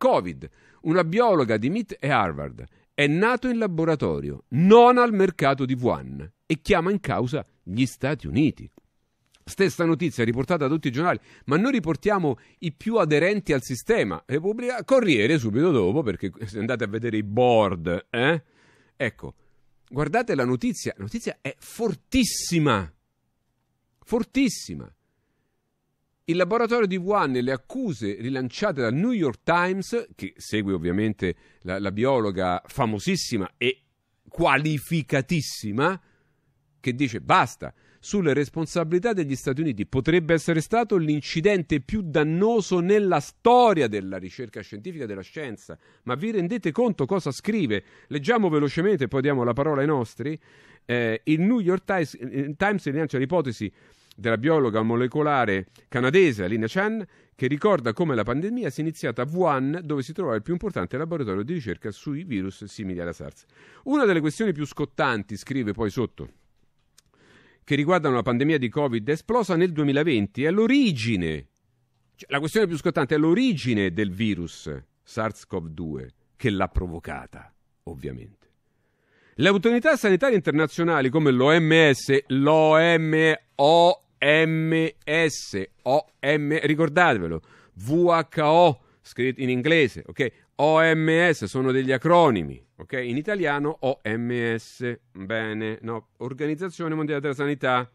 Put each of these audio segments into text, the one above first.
Covid. Una biologa di MIT e Harvard è nato in laboratorio, non al mercato di Wuhan, e chiama in causa gli Stati Uniti. Stessa notizia riportata da tutti i giornali, ma noi riportiamo i più aderenti al sistema. Repubblica, Corriere subito dopo, perché se andate a vedere i board, eh? ecco, guardate la notizia, la notizia è fortissima, fortissima. Il laboratorio di Wuhan e le accuse rilanciate dal New York Times, che segue ovviamente la, la biologa famosissima e qualificatissima, che dice basta, sulle responsabilità degli Stati Uniti potrebbe essere stato l'incidente più dannoso nella storia della ricerca scientifica e della scienza. Ma vi rendete conto cosa scrive? Leggiamo velocemente, poi diamo la parola ai nostri. Eh, il New York Times, eh, Times rilancia l'ipotesi della biologa molecolare canadese Alina Chan, che ricorda come la pandemia si è iniziata a Wuhan, dove si trovava il più importante laboratorio di ricerca sui virus simili alla SARS. Una delle questioni più scottanti, scrive poi sotto, che riguardano la pandemia di Covid esplosa nel 2020 è l'origine, cioè la questione più scottante è l'origine del virus SARS-CoV-2 che l'ha provocata, ovviamente. Le autorità sanitarie internazionali come l'OMS, l'OMOS, OMS, OM, ricordatevelo, VHO, scritto in inglese, ok? OMS sono degli acronimi, ok? In italiano OMS, bene, no, Organizzazione Mondiale della Sanità.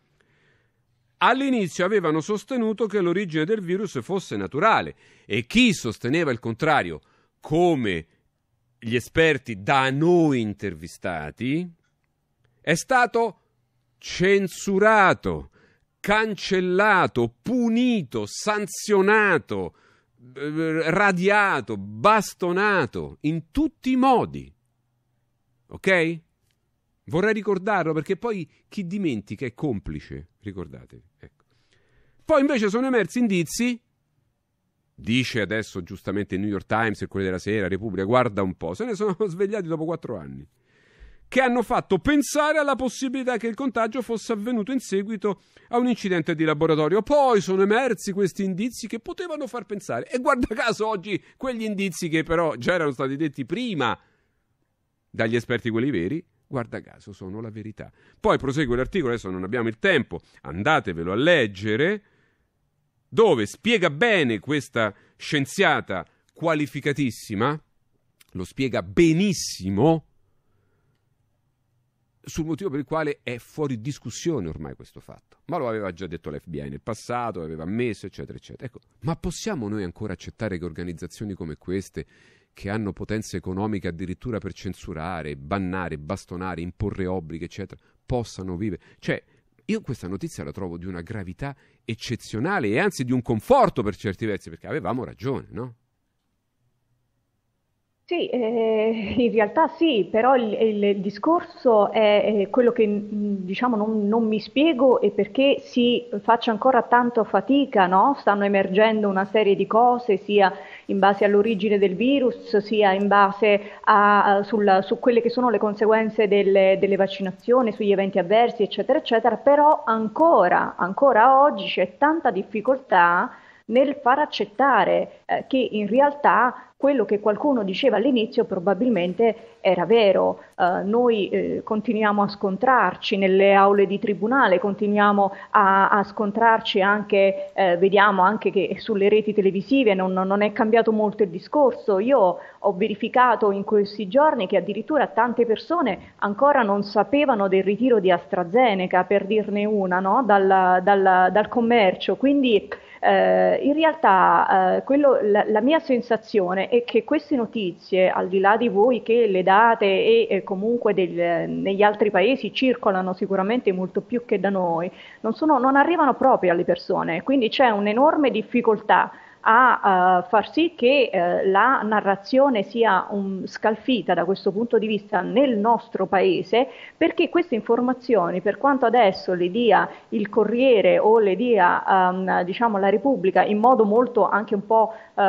All'inizio avevano sostenuto che l'origine del virus fosse naturale e chi sosteneva il contrario, come gli esperti da noi intervistati, è stato censurato cancellato, punito, sanzionato, eh, radiato, bastonato in tutti i modi. Ok? Vorrei ricordarlo perché poi chi dimentica è complice, ricordatevi. Ecco. Poi invece sono emersi indizi, dice adesso giustamente il New York Times, e quelli della Sera, Repubblica, guarda un po', se ne sono svegliati dopo quattro anni che hanno fatto pensare alla possibilità che il contagio fosse avvenuto in seguito a un incidente di laboratorio. Poi sono emersi questi indizi che potevano far pensare, e guarda caso oggi quegli indizi che però già erano stati detti prima dagli esperti quelli veri, guarda caso sono la verità. Poi prosegue l'articolo, adesso non abbiamo il tempo, andatevelo a leggere, dove spiega bene questa scienziata qualificatissima, lo spiega benissimo sul motivo per il quale è fuori discussione ormai questo fatto. Ma lo aveva già detto l'FBI nel passato, l'aveva ammesso, eccetera, eccetera. Ecco, ma possiamo noi ancora accettare che organizzazioni come queste, che hanno potenza economica addirittura per censurare, bannare, bastonare, imporre obblighi, eccetera, possano vivere? Cioè, io questa notizia la trovo di una gravità eccezionale e anzi di un conforto per certi versi, perché avevamo ragione, no? Sì, eh, in realtà sì, però il, il, il discorso è, è, quello che diciamo non, non, mi spiego e perché si faccia ancora tanto fatica, no? Stanno emergendo una serie di cose, sia in base all'origine del virus, sia in base a, a, sulla, su quelle che sono le conseguenze delle, delle, vaccinazioni, sugli eventi avversi, eccetera, eccetera, però ancora, ancora oggi c'è tanta difficoltà nel far accettare eh, che in realtà quello che qualcuno diceva all'inizio probabilmente era vero. Eh, noi eh, continuiamo a scontrarci nelle aule di tribunale, continuiamo a, a scontrarci anche, eh, vediamo anche che sulle reti televisive non, non, è cambiato molto il discorso. Io ho verificato in questi giorni che addirittura tante persone ancora non sapevano del ritiro di AstraZeneca, per dirne una, no? dal, dal, dal, commercio. Quindi eh, in realtà eh, quello, la, la mia sensazione è che queste notizie, al di là di voi che le date e eh, comunque del, negli altri paesi circolano sicuramente molto più che da noi, non, sono, non arrivano proprio alle persone, quindi c'è un'enorme difficoltà a uh, far sì che uh, la narrazione sia um, scalfita da questo punto di vista nel nostro paese, perché queste informazioni, per quanto adesso le dia il Corriere o le dia um, diciamo, la Repubblica in modo molto anche un po' uh,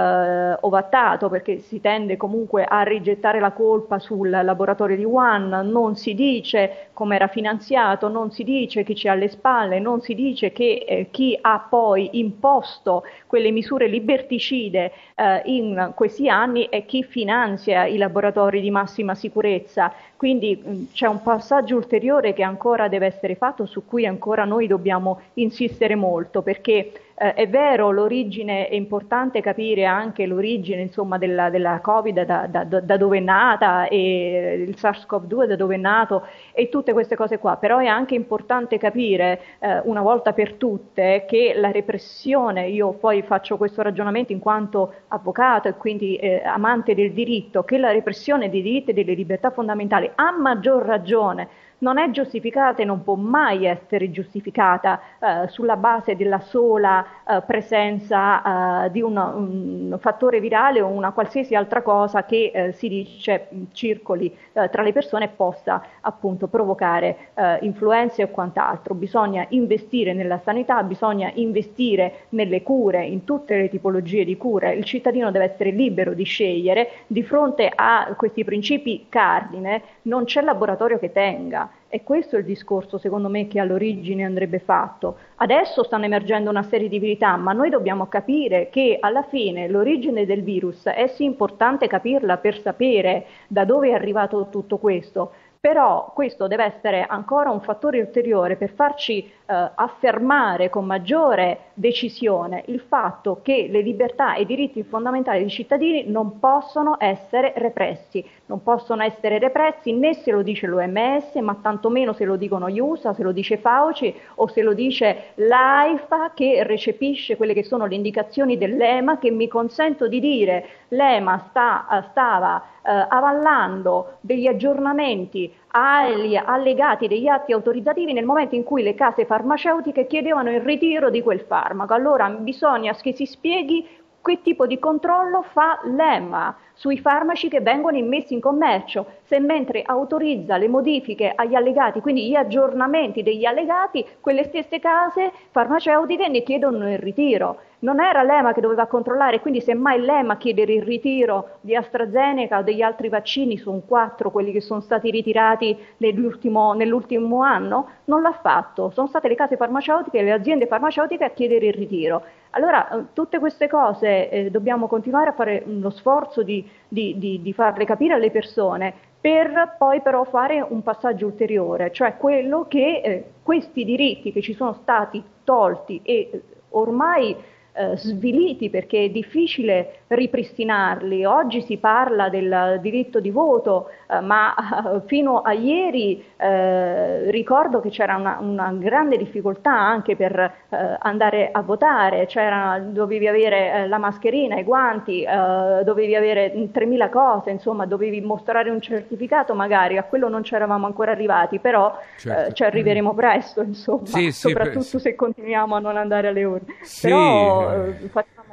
ovattato, perché si tende comunque a rigettare la colpa sul laboratorio di Wuhan, non si dice come era finanziato, non si dice chi c'è alle spalle, non si dice che eh, chi ha poi imposto quelle misure liberali verticide eh, in questi anni è chi finanzia i laboratori di massima sicurezza. Quindi mh, c'è un passaggio ulteriore che ancora deve essere fatto, su cui ancora noi dobbiamo insistere molto, perché eh, è vero, l'origine è importante capire anche l'origine insomma, della, della, Covid, da, da, da, dove è nata, e il SARS-CoV-2 da dove è nato e tutte queste cose qua, però è anche importante capire eh, una volta per tutte che la repressione, io poi faccio questo ragionamento in quanto avvocato e quindi eh, amante del diritto, che la repressione dei diritti e delle libertà fondamentali a maggior ragione non è giustificata e non può mai essere giustificata eh, sulla base della sola eh, presenza eh, di un, un, fattore virale o una qualsiasi altra cosa che eh, si dice mm, circoli eh, tra le persone e possa appunto provocare eh, influenze o quant'altro. Bisogna investire nella sanità, bisogna investire nelle cure, in tutte le tipologie di cure. Il cittadino deve essere libero di scegliere di fronte a questi principi cardine non c'è laboratorio che tenga. E questo è il discorso, secondo me, che all'origine andrebbe fatto. Adesso stanno emergendo una serie di verità, ma noi dobbiamo capire che alla fine l'origine del virus è sì importante capirla per sapere da dove è arrivato tutto questo, però questo deve essere ancora un fattore ulteriore per farci eh, affermare con maggiore decisione il fatto che le libertà e i diritti fondamentali dei cittadini non possono essere repressi, non possono essere repressi né se lo dice l'OMS, ma tantomeno se lo dicono gli USA, se lo dice Fauci o se lo dice l'AIFA che recepisce quelle che sono le indicazioni dell'EMA che mi consento di dire l'EMA sta, stava eh, avallando degli aggiornamenti agli allegati degli atti autorizzativi nel momento in cui le case farmaceutiche chiedevano il ritiro di quel farmaco. Allora bisogna che si spieghi che tipo di controllo fa l'EMA sui farmaci che vengono immessi in commercio, se mentre autorizza le modifiche agli allegati, quindi gli aggiornamenti degli allegati, quelle stesse case farmaceutiche ne chiedono il ritiro. Non era l'EMA che doveva controllare, quindi semmai l'EMA chiedere il ritiro di AstraZeneca o degli altri vaccini, sono quattro quelli che sono stati ritirati nell'ultimo, nell'ultimo anno, non l'ha fatto. Sono state le case farmaceutiche, e le aziende farmaceutiche a chiedere il ritiro. Allora eh, tutte queste cose eh, dobbiamo continuare a fare uno sforzo di, di, di, di farle capire alle persone per poi però fare un passaggio ulteriore, cioè quello che eh, questi diritti che ci sono stati tolti e eh, ormai eh, sviliti perché è difficile ripristinarli. Oggi si parla del diritto di voto, eh, ma eh, fino a ieri eh, ricordo che c'era una, una, grande difficoltà anche per andare a votare, c'era, dovevi avere la mascherina, i guanti, dovevi avere 3.000 cose, insomma dovevi mostrare un certificato magari, a quello non c'eravamo ancora arrivati, però certo. ci arriveremo presto, insomma, sì, soprattutto sì, per... se continuiamo a non andare alle urne. Sì, però eh, facciamo...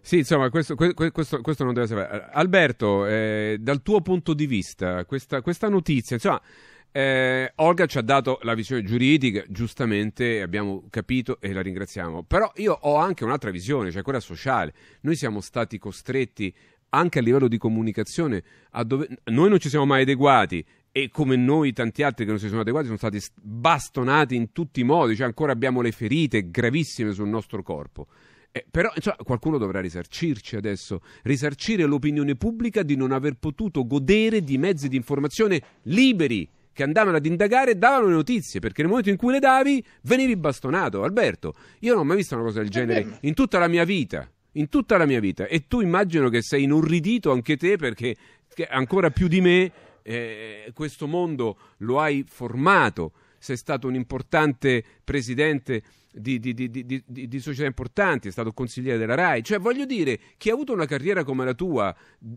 Sì, insomma, questo, questo, questo, non deve sapere. Alberto, eh, dal tuo punto di vista, questa, questa notizia, insomma, eh, Olga ci ha dato la visione giuridica, giustamente abbiamo capito e la ringraziamo, però io ho anche un'altra visione, cioè quella sociale. Noi siamo stati costretti anche a livello di comunicazione, a dove... noi non ci siamo mai adeguati e come noi tanti altri che non si sono adeguati sono stati bastonati in tutti i modi, cioè ancora abbiamo le ferite gravissime sul nostro corpo. Eh, però insomma, qualcuno dovrà risarcirci adesso, risarcire l'opinione pubblica di non aver potuto godere di mezzi di informazione liberi che andavano ad indagare e davano le notizie, perché nel momento in cui le davi venivi bastonato. Alberto, io non ho mai visto una cosa del eh, genere in tutta la mia vita, in tutta la mia vita. E tu immagino che sei inorridito anche te perché ancora più di me eh, questo mondo lo hai formato, sei stato un importante presidente di, di, di, di, società importanti, è stato consigliere della RAI. Cioè, voglio dire, chi ha avuto una carriera come la tua,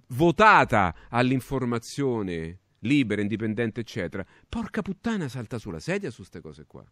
votata all'informazione libera, indipendente, eccetera, porca puttana salta sulla sedia su queste cose qua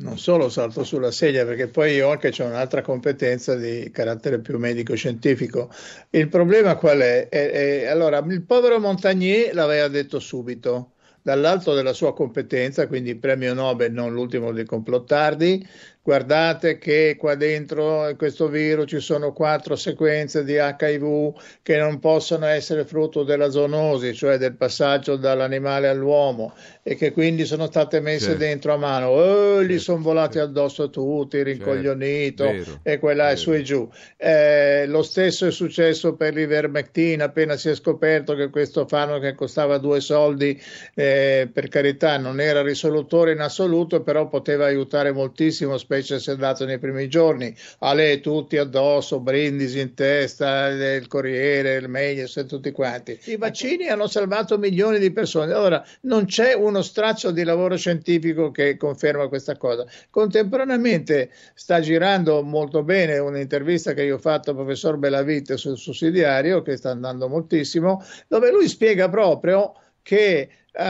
non solo salto sulla sedia, perché poi io anche ho un'altra competenza di carattere più medico-scientifico. Il problema qual è? è, eh, è eh, allora, il povero Montagnier l'aveva detto subito dall'alto della sua competenza, quindi premio Nobel, non l'ultimo di complottardi. Guardate che qua dentro questo virus ci sono quattro sequenze di HIV che non possono essere frutto della zoonosi, cioè del passaggio dall'animale all'uomo, e che quindi sono state messe certo. dentro a mano. Oh, gli certo, sono volati certo. addosso tutti, certo, rincoglionito certo. e quella è su e giù. Eh, lo stesso è successo per l'Ivermectin, appena si è scoperto che questo farmaco che costava due soldi. Eh, eh, per carità non era risolutore in assoluto, però poteva aiutare moltissimo, specie se andato nei primi giorni. Ale tutti addosso, brindisi in testa, il Corriere, il Medias e tutti quanti. I vaccini hanno salvato milioni di persone. Allora, non c'è uno straccio di lavoro scientifico che conferma questa cosa. Contemporaneamente sta girando molto bene un'intervista che io ho fatto al professor Bellavite sul sussidiario, che sta andando moltissimo, dove lui spiega proprio che eh,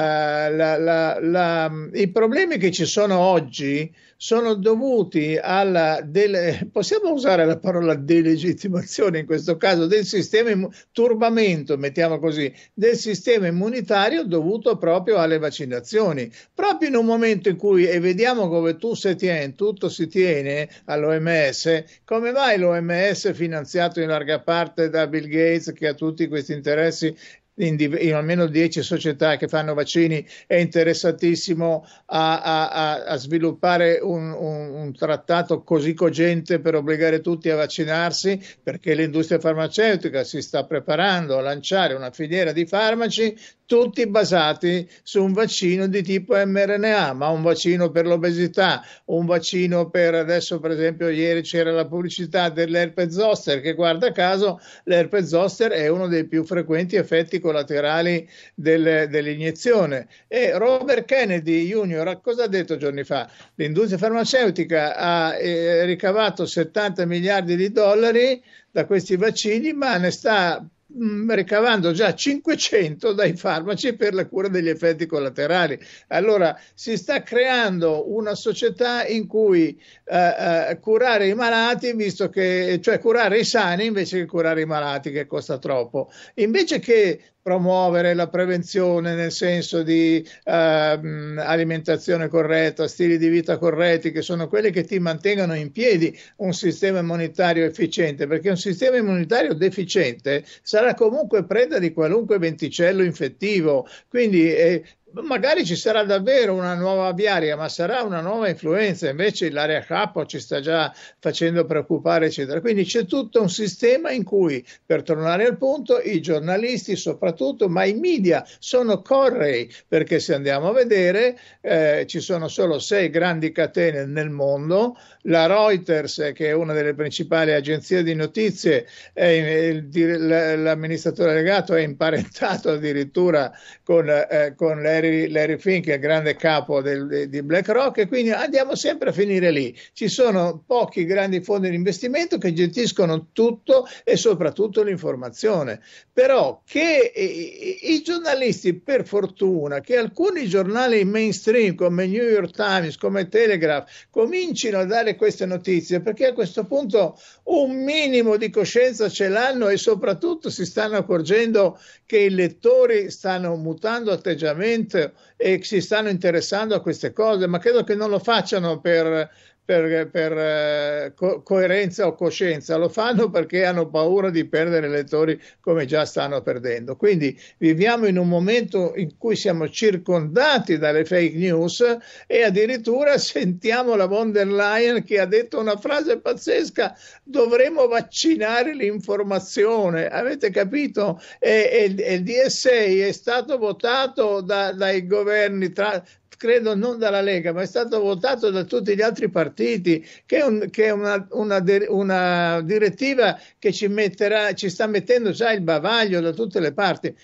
la, la, la, i problemi che ci sono oggi sono dovuti alla, delle, possiamo usare la parola delegittimazione in questo caso, del sistema, turbamento, mettiamo così, del sistema immunitario dovuto proprio alle vaccinazioni. Proprio in un momento in cui, e vediamo come tu si tiene, tutto si tiene all'OMS, come mai l'OMS finanziato in larga parte da Bill Gates che ha tutti questi interessi in, in almeno 10 società che fanno vaccini è interessatissimo a, a, a sviluppare un, un, un, trattato così cogente per obbligare tutti a vaccinarsi perché l'industria farmaceutica si sta preparando a lanciare una filiera di farmaci tutti basati su un vaccino di tipo mRNA, ma un vaccino per l'obesità, un vaccino per adesso per esempio ieri c'era la pubblicità dell'herpes zoster che guarda caso l'herpes zoster è uno dei più frequenti effetti collaterali del, dell'iniezione e Robert Kennedy Jr. cosa ha detto giorni fa? L'industria farmaceutica ha eh, ricavato 70 miliardi di dollari da questi vaccini ma ne sta Mm, ricavando già 500 dai farmaci per la cura degli effetti collaterali. Allora si sta creando una società in cui eh, eh, curare i malati, visto che, cioè curare i sani invece che curare i malati che costa troppo, invece che promuovere la prevenzione nel senso di eh, alimentazione corretta, stili di vita corretti, che sono quelli che ti mantengono in piedi un sistema immunitario efficiente, perché un sistema immunitario deficiente sarà comunque preda di qualunque venticello infettivo. Quindi eh, magari ci sarà davvero una nuova aviaria, ma sarà una nuova influenza, invece l'area K ci sta già facendo preoccupare, eccetera. Quindi c'è tutto un sistema in cui, per tornare al punto, i giornalisti soprattutto, ma i media sono correi, perché se andiamo a vedere eh, ci sono solo sei grandi catene nel mondo, la Reuters, che è una delle principali agenzie di notizie, l'amministratore legato è imparentato addirittura con, eh, con le Larry, Larry Fink, il grande capo del, di BlackRock, e quindi andiamo sempre a finire lì. Ci sono pochi grandi fondi di investimento che gestiscono tutto e soprattutto l'informazione. Però che i, i giornalisti, per fortuna, che alcuni giornali mainstream come New York Times, come Telegraph, comincino a dare queste notizie, perché a questo punto un minimo di coscienza ce l'hanno e soprattutto si stanno accorgendo che i lettori stanno mutando atteggiamento Parlamento e si stanno interessando a queste cose, ma credo che non lo facciano per per, per eh, co- coerenza o coscienza, lo fanno perché hanno paura di perdere elettori come già stanno perdendo. Quindi viviamo in un momento in cui siamo circondati dalle fake news e addirittura sentiamo la von der Leyen che ha detto una frase pazzesca, dovremo vaccinare l'informazione, avete capito? E, e, e il DSA è stato votato da, dai governi tra, credo non dalla Lega, ma è stato votato da tutti gli altri partiti, che è, un, che è una, una, una, direttiva che ci, metterà, ci sta mettendo già il bavaglio da tutte le parti.